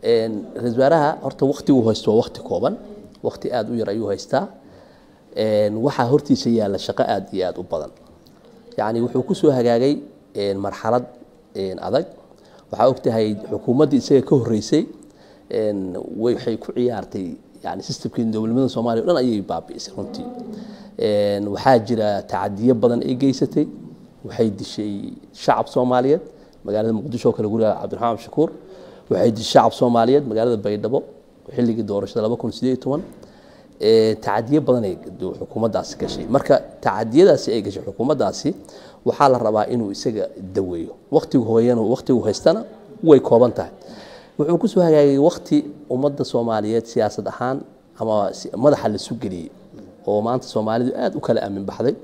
ra-isul wasaaraha horta wakti uu haysto waa wakti kooban wakti aada u yar ayuu haystaa waxaa hortiisa yaalla shaqo aada iyo aada u badan yacni wuxuu ku soo hagaagay marxalad adag waxaa ogtahay xukuumaddii isaga ka horreysay waxay ku ciyaartay yani systemkii dowladnimada soomaaliya o dhan ayay baabi'isay runtii waxaa jira tacadiyo badan ay geysatay waxay dishay shacab soomaaliyeed magaalada muqdisho oo kale guriga cabdiraxmaan cabdi waxay di shacab soomaaliyeed magaalada baydhabo xilligii doorashada laba kun sideed iyo toban tacadiyo badan ay gashay marka tacadiyadaasi ay gashay xukuumaddaasi waxaa la rabaa inuu isaga daweeyo waqtigu hooyana waqtigu haystana way kooban tahay wuxuu ku hagaagay waqti ummadda soomaaliyeed siyaasad ahaan ama madaxa la geliyey oo maanta soomaalidu aad u kala aamin baxday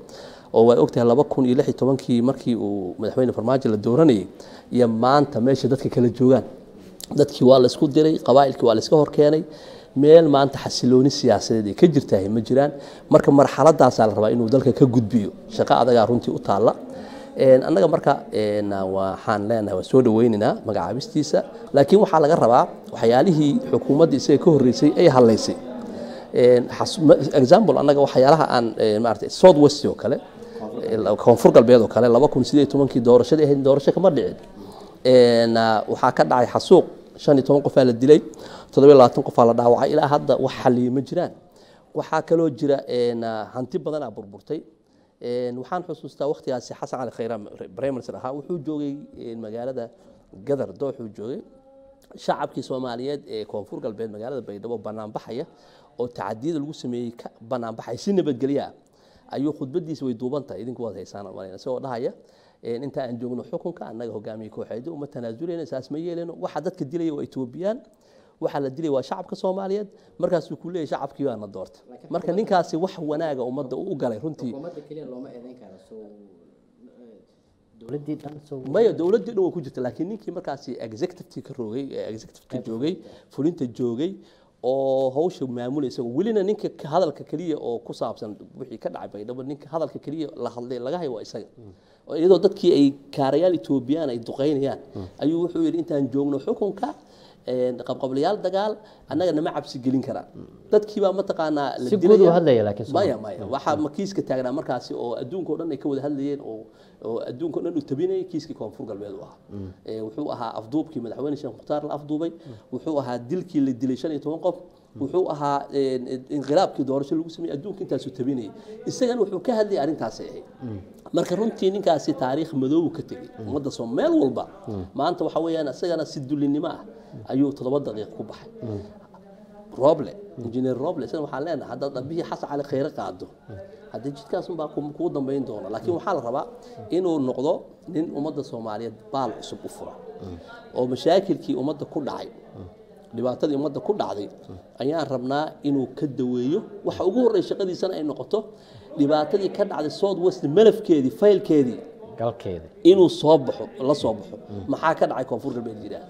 oo waa ogtahay laba kun iyo lix iyo tobankii markii uu madaxweyne farmaajo la dooranayay iyo maanta meesha dadka kala joogaan dadkii waa laisku diray qabaailkii waa laiska horkeenay meel maanta xasilooni siyaasadeed ka jirtahay ma jiraan marka marxaladaasaa la rabaa inuu dalka ka gudbiyo shaqo adagaa runtii u taalla annaga marka waxaan leenahay waan soo dhaweynaynaa magacaabistiisa laakiin waxaa laga rabaa waxyaalihii xukuumadda isaga ka horreysay ay hadlaysay example annaga waxyaalaha aan maarata south west oo kale koonfur galbeed oo kale laba kun sideed tobankii doorashadii ahayd doorasho kama dhicin Ah, waxaa ka dhacay xasuuq shan iyo toban qofaa la dilay qofaa la dhaawacay ilaa hadda wax xaliyey ma jiraan waxaa kaloo jira ah, hanti badanaa burburtay waxaan xusuustaa waktigaasi xasan cali khayra bremers ahaa wuxuu joogay magaalada gadar dooxuu joogay shacabkii soomaaliyeed ee koonfur galbeed magaalada baydhabo banaanbaxaya oo tacadiyada lagu sameeyey ka banaanbaxay si nabadgelya ayuu khudbadiisa way duuban tahay idinku waad haysaan isagoo dhahaya inta aan joogno xukunka annaga hogaamiye kooxeedu uma tanaasuleyno saas ma yeeleno waxa dadka dilaya waa etoobiyaan waxaa la dilaya waa shacabka soomaaliyeed markaasuu ku leeyahy shacabkii baana doorta marka ninkaasi wax wanaaga ummadda u galay runtii maya dowladdii dhan way ku jirta laakiin ninkii markaasi executivekii ka roogay executiveka joogay fulinta joogay oo hawsha maamulay isagu welina ninka hadalka keliya oo ku saabsan wixii ka dhacay baydhabo ninka hadalka keliya la hadlay laga hayo waa isaga iyadoo dadkii ay kaarayaal etoobiyaan ay duqaynayaan ayuu wuxuu yidhi intaan joogno xukunka qabqablayaal dagaal annaga nama cabsi gelin karaa dadkii baa mataqaanaa la ma kiiska taagnaa markaasi oo adduunka o dhan ay ka wada hadlayeen oo oo adduunka o dhan uu tabinayay kiiskii koonfur galbeed u ahaa mm. wuxuu ahaa afduubkii madaxweyne sheekh mukhtaar la afduubay mm. wuxuu ahaa dilkii la dilay shan iyo toban qof wuxuu ahaa inqilaabkii doorasho lagu sameeyey adduunka intaasu tabinayay isagana wuxuu ka hadlayay arrintaasi ahayd marka runtii ninkaasi taariikh madoobu ka tegey ummadda soo meel walba maanta waxa weeyaan isagana si dulinimo ah ayuu toddoba daqiiq ku baxay roble injineer roble isagana waxaan leenahay haddaad dhabihii xasan cali khayre qaado haddii jidkaas unbaa kugu doona laakiin waxaa la rabaa inuu noqdo nin ummadda soomaaliyeed baal cusub u fura oo mashaakilkii ummadda ku dhacay dhibaatadii ummadda ku dhacday ayaan rabnaa inuu ka daweeyo waxa ugu horrey shaqadiisana ay noqoto dhibaatadii ka dhacday south west malafkeedii faylkeedii inuu soo baxo la soo baxo maxaa ka dhacay koonfur galbeed jiraa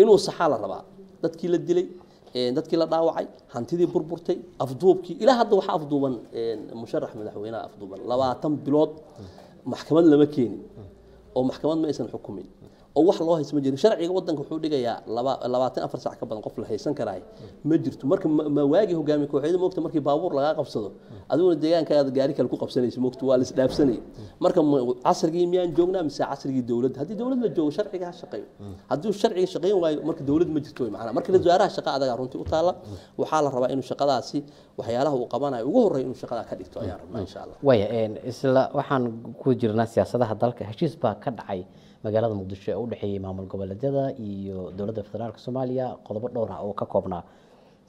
inuu saxaa la rabaa dadkii la dilay dadkii la dhaawacay hantidii burburtay afduubkii ilaa hadda waxaa afduuban musharax madaxweynaha afduuban labaatan bilood maxkamad lama keenin oo maxkamad ma aysan xukumin oo wax loo haysma jirin sharciga wadanka wuxuu dhigayaa labaatan afar saac ka badan qof la haysan karaay ma jirto marka ma hogaamiye kooxeedu moogta markii baabuur lagaa qabsado adiguna deegaankaada gaari kale ku qabsanaysa moogta waa la isdhaafsanaya marka casrigii miyaan joognaa mise casrigii dowladda haddii dowlad la joogo sharciga shaqeeyo haddii sharciga shaqeyn waayo marka dowlad ma jirto macnaa marka wasaaraha shaqa adagaa runtii u taalla waxaa la rabaa inuu shaqadaasi waxyaalaha uu qabanayo ugu horreeya inuu shaqadaa ka dhigto ayaan rabnaa insha allah waaya isla waxaan ku jirnaa siyaasadaha dalka heshiis baa ka dhacay magaalada muqdisho ee u dhexeeyey maamul goboleedyada iyo dowladda federaalka soomaaliya qodobo dhowr ah oo ka koobnaa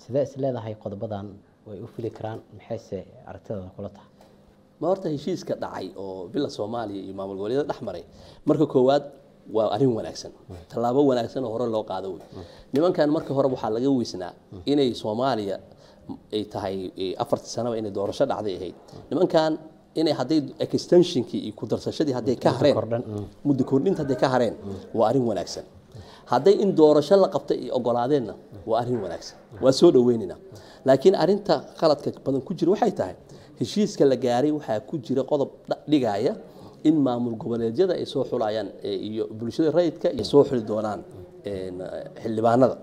sidee is leedahay qodobadan way u fili karaan maxayse aragtidada kula tahay ma horta heshiiska dhacay oo villa soomaaliya iyo maamul goboleedyada dhex maray marka koowaad waa arrin wanaagsan tallaabo wanaagsan oo hore loo qaado wey nimankan marka hore waxaa laga weysnaa inay soomaaliya ay tahay eh, afartii sanaba inay doorasho dhacday ahayd nimankan inay haday extensionki iyo ku darsashadii ka hareen mm. muddo kordhinta haday ka hareen waa arrin wanaagsan hadday in doorasho la qabtay ay ogolaadeenna waa arrin wanaagsan waa soo dhoweynayna laakiin arrinta qaladka badan ku jira waxay tahay heshiiska la gaaray waxaa ku jira qodob dhigaya in maamul goboleedyada ay soo xulayaan e, iyo bulshada rayidka ay soo xuli doonaan e, xildhibaanada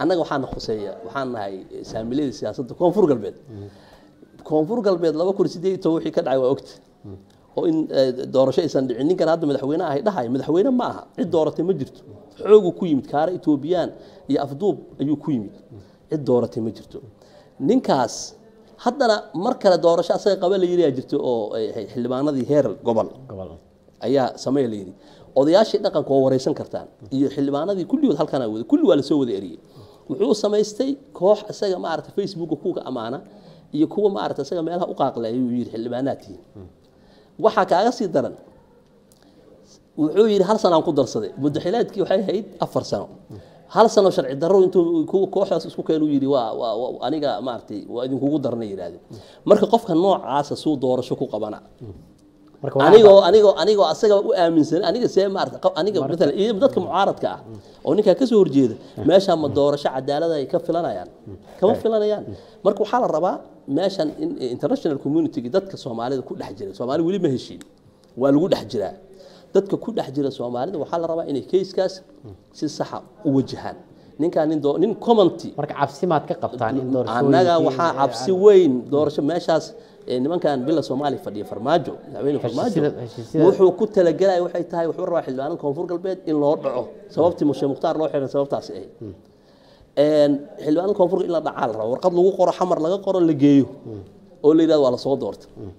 annaga waxaana khuseeya waxaan nahay e, saamiilyada siyaasadda koonfur galbeed koonfur galbeed laba kun sideed toban wixii ka dhacay waa ogta oo in eh, doorasho aysan dhicin ninkan hadda madaxweyne ahay dhahay madaxweyne ma aha cid dooratay ma jirto xoogu ku yimid kaara etoobiyaan iyo afduub ayuu ku yimid cid dooratay ma jirto ninkaas haddana mar kale doorasho asaga qaba la yidhi jirto oo eh, eh, xildhibaanadii heer gobol ayaa sameeya la yidhi odayaashii dhaqanka waa wareysan kartaan iyo xildhibaanadii kulligood halkan wada kulli waa lasoo wada eriyey wuxuu samaystay koox isaga maaragta facebooka kuga amaana iyo kuwa maarata isaga meelaha u qaaqlay ayuu yidhi xildhibaanaadkii waxaa kaaga sii daran wuxuu yidhi hal sanaan ku darsaday mudaxilaadkii waxay ahayd afar sano hal sano sharci darro intuu kooxdaas isku keenuu yidhi waa aniga maaratay waa idinkugu darna yidhahdeen marka qofka noocaasa suu doorasho ku qabana anigoo anigoo anigoo asaga u aaminsan aniga see maarta aniga maalan iyo dadka mucaaradka ah oo ninkaa kasoo horjeeda meeshaan ma doorasho cadaalada ay ka filanayaan kama filanayaan marka waxaa la rabaa meeshan in international community-ga dadka soomaalida ku dhex jira soomaali weli ma heshiin waa lagu dhex jiraa dadka ku dhex jira soomaalida waxaa la rabaa inay kayskaas si saxa u wajahaan ninkaa nin marka cabsi maad ka qabtaan in doorashooyin waxaa cabsi weyn doorasho meeshaas nimankan bila soomaali fadhiya farmaajo madaxweyne farmaajo wuxuu ku talagelaya waxay tahay wuxuu rabaa xildhibaanan koonfur galbeed in loo dhaco sababtii mushe mukhtaar loo xiran sababtaasi ahayd eh. xildhibaanan koonfurka in la dhacaa la rabo warqad lagu qoro xamar laga qoro la geeyo mm. oo la yidhahdo waa lasoo doorta mm.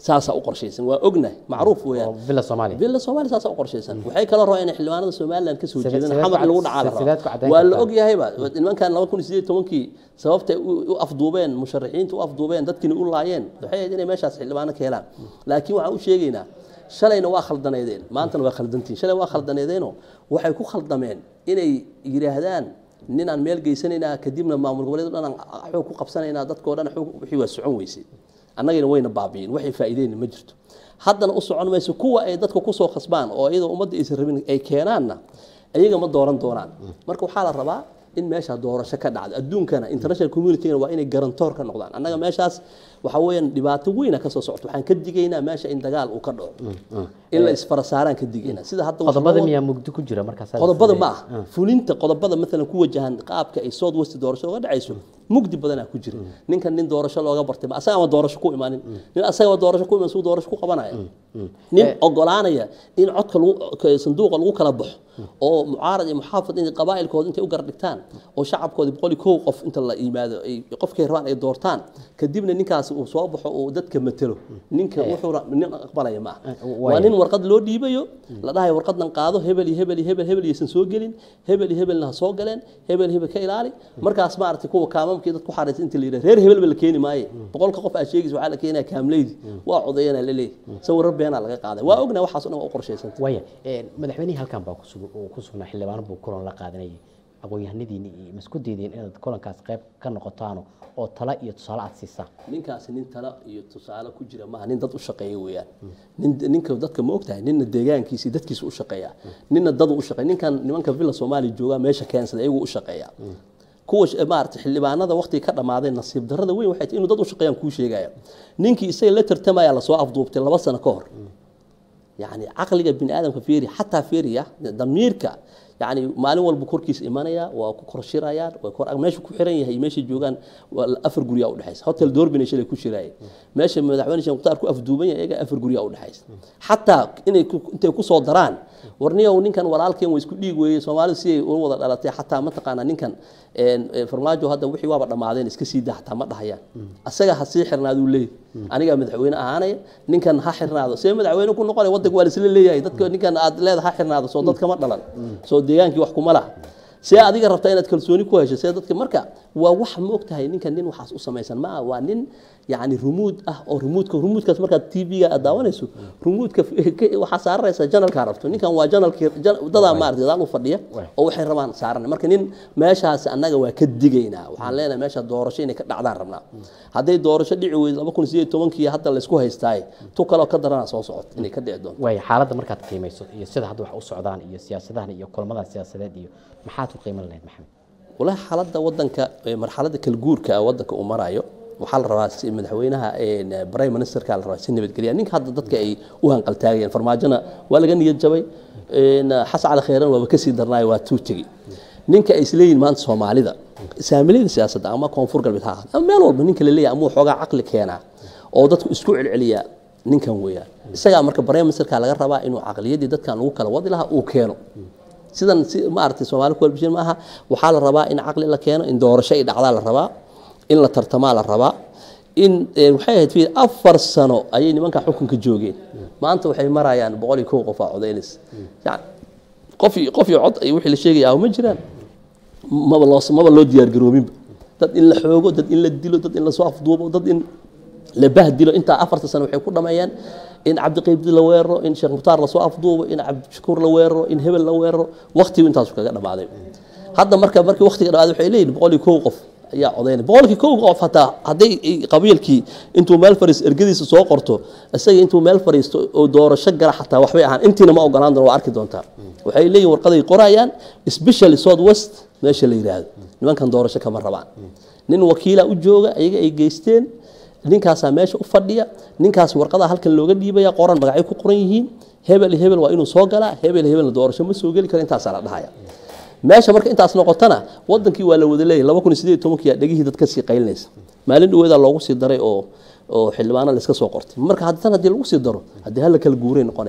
ساسا أقرشيسن وأجنة معروف ويا يعني. فيلا صومالي فيلا صومالي ساسا أقرشيسن وحي كلا رأي إن حلوان هذا صومالي لأن كسو جدنا حمر الورد على رأي والأجي هاي بقى إن ما كان لو كنت سيدي تونكي سوف أفضوبين مشرحين تو أفضوبين دات كنقول لعين دحين جينا ماشى حلوان كهلا لكن وعو شيء جينا شلينا واخل دنيدين ما أنت واخل دنتين شلينا واخل دنيدينه وحي كو خل دمين إن يجري هذان نين عن ميل جيسن إن كديم لما عمر قبل قبسنا إن دات كورنا حيو حيو السعوم ويسيد annagana wayna baabi'in waxay faa'iideyna ma jirto haddana u socon mayso kuwa ay dadka ku soo khasbaan oo iyadoo ummadda aysan rabin ay keenaanna iyaga ma dooran doonaan marka waxaa la rabaa in meesha doorasho ka dhacdo adduunkana international communitygana waa inay garantoor ka noqdaan annaga meeshaas waxa weeyaan dhibaato weyna ka soo socota waxaan ka digaynaa meesha in dagaal uu ka dhaco in la isfara saaraan ka digaynaa sida hadda qodobada miyaa mugdi ku jira markaas qodobada ma ah fulinta qodobada maalan ku wajahan qaabka ay sood wasti doorasho uga dhacayso mugdi badanaa ku jira ninkan nin doorasho looga bartay ma asaga ama doorasho ku imaanin nin asaga doorasho ku imaan suu doorasho ku qabanaya nin ogolaanaya in codka lagu sanduuqa lagu kala baxo oo mucaarad iyo muxaafid in qabaa'ilkooda intay u gardhigtaan oo shacabkooda boqol iyo kow qof inta la yimaado ay qofkay rabaan ay doortaan kadibna ninkaasi uu soo baxo uu dadka matelo ninka wuxuuna nin aqbalaya ma ah waa nin warqad loo dhiibayo la dhahayo warqaddan qaado hebel iyo hebel iyo hebel hebel iyaysan soo gelin hebel iyo hebelna ha soo galeen hebel hebel ka ilaali markaas maaragtay kuwa kaama nidaamkii dad ku xaaraysa inta la yidhaha reer hebel ba la keeni maaye boqolka qof aad waxaa la keenaya kaamleydi waa codeeyana la leeyahy beenaa laga qaaday waa ognaha waxaas o dhan waa u qorshaysanta waaya madaxweynihii halkan baa ku sugnaa xildhibaano buu kulan la qaadanayay aqoon iyo masku inaad kulankaas qayb ka noqotaano oo tala iyo tusaale aad siisaa ninkaasi nin tala iyo tusaale ku jira maaha nin dad u shaqeeya ninka dadka ma ogtahay ninna deegaankiisa dadkiisa u ninna dad u ninkan nimanka villa soomaaliya joogaa meesha keensada iyagu u kuwa eh, maarata xildhibaanada ka dhammaaday nasiib darada weyn waxay inu dad u kuu sheegaya ninkii isaga la tartamaya lasoo afduubtay laba sano ka hor yani caqliga bini aadamka fiiri xataa fiiriya damiirka yani maalin walba korkiisa imanaya waa ku korshirayaan meesha ku xiran yahay meesha joogaan afar gurya udhexaysa hotel doorbina shalay ku shiraayay meesha madaxweyne sheekh ku afduuban yahay iyaga afar gurya udhexaysa xataa intay ku daraan warniyow ninkan walaalkeen waa isku dhiig weeye soomaalidu si ay u wada dhalatay xataa mataqaana ninkan farmaajo hadda wixii waaba dhammaadeen iska sii daa xataa ma dhahayaan asaga ha sii xirnaaduu leeyahy anigaa madaxweyne ahaanaya ninkan ha xirnaado see madaxweyne ku noqona waddanka waa laisla isla leeyahay dadka ninkan aad leeda ha xirnaado soo dad kama dhalan soo deegaankii wax kuma laha see adiga rabta inaad kalsooni ku hesho see dadka marka waa wax ma ninka nin waxaas u samaysan maa waa nin yani rumuud ah oo rumuudka rumuudkaas markaad tv-ga aad daawanayso rumuudka waxaa saaranaysaa janalkaa rabto ninkan waa janalkii dadaa maarata gadaal u fadhiya oo waxay rabaan saaran marka nin meeshaasi annaga waa ka digaynaa waxaan leenahay meesha doorasho inay ka dhacdaan rabnaa hadday doorasho dhici weyd laba kun sideed tobankii hadda laysku haystaaye tu kaleo ka darana soo socota inay ka dhici doonto waay xaaladda markaad qiimayso iyo sida hadda wax u socdaan iyo siyaasadahan iyo kulmadaha siyaasadeed iyo maxaad waxaad ku qiiman lahayd maxamed walahi xaaladda wadanka marxaladda kalguurka ah wadanka uu marayo waxaa la rabaa si madaxweynaha prime ministerka la rabaa si nabadgelya ninka hadda dadka ay u hanqaltaagayeen farmaajona waa laga niyad jabay xas cali kheyran waaba kasii darnaayo waa tuu ninka ay isleeyihin maanta soomaalida saamilayda siyaasadda ama koonfur galbeed ha ama meel walba ninka la ama xoogaa caqli keenaa oo dadku isku celceliyaa ninkan weeyaan isagaa marka prime ministerka laga rabaa inuu caqliyadii dadkan lagu kala wadi lahaa uu keeno sidan maarata soomali ku albishin maaha waxaa la rabaa in caqli la keeno in doorasho ay dhacdaa la rabaa in la tartamaa la rabaa in eh, waxay ahayd fiir afar sano ayay nimanka xukunka joogeen maanta waxay marayaan boqol iyo kow qof aa yani qof qof cod iyo wixii la sheegaya ah, ma jiraan maba loo maba loo diyaargaroominba dad in la xoogo dad in la dilo dad in lasoo afduubo dad in labah dilo intaa afarta sano waxay ku dhammeeyeen in cabdiqaybdi la weeraro in sheekh mukhtaar lasoo afduubo in cabdishakuur la weeraro in hebel la weeraro waktigu intaasu kaga dhammaaday hadda marka markii waktiga dhamaaday waxay leeyihin boqol kow qof ayaa codaynay boqolkii kow qof hataa hadday qabiilkii intuu meel fariisto ergadiisa soo qorto isaga intuu meel fariisto oo doorasho gala xataa waxbay ahaan intiina ma ogolaan doona waa arki doontaa waxay leeyihin warqaday qorayaan specially south west meesha la yidhaahdo nimankan doorasho kama rabaan nin wakiila u jooga iyaga ay geysteen ninkaasaa meesha u fadhiya ninkaas warqadaa halkan looga dhiibaya qoran magacyo ku qoran yihiin hebel hebel waa inuu soo galaa hebel hebelna doorasho ma soo geli karo intaasaa la dhahaya meesha marka intaas noqotana wadankii waa la wada leeyahy laba kun sideed tobankii dhegihii dad kasii sii qaylinaysa maalin dhoweedaa loogu sii daray oo oo xildhibaana la soo qortay marka haddan haddii lagu sii daro haddii hala kala guuray noqonay